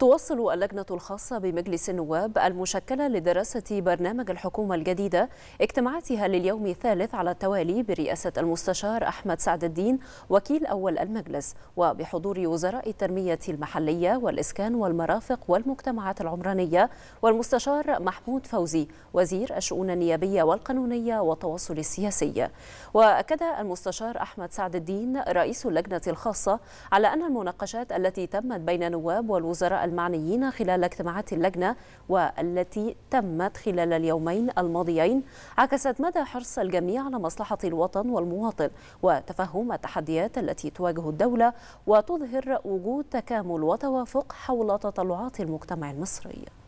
توصل اللجنة الخاصة بمجلس النواب المشكلة لدراسة برنامج الحكومة الجديدة اجتماعاتها لليوم الثالث على التوالي برئاسة المستشار أحمد سعد الدين وكيل أول المجلس وبحضور وزراء التنمية المحلية والإسكان والمرافق والمجتمعات العمرانية والمستشار محمود فوزي وزير الشؤون النيابية والقانونية والتواصل السياسي وأكد المستشار أحمد سعد الدين رئيس اللجنة الخاصة على أن المناقشات التي تمت بين نواب والوزراء المعنيين خلال اجتماعات اللجنة والتي تمت خلال اليومين الماضيين عكست مدى حرص الجميع على مصلحة الوطن والمواطن وتفهم التحديات التي تواجه الدولة وتظهر وجود تكامل وتوافق حول تطلعات المجتمع المصري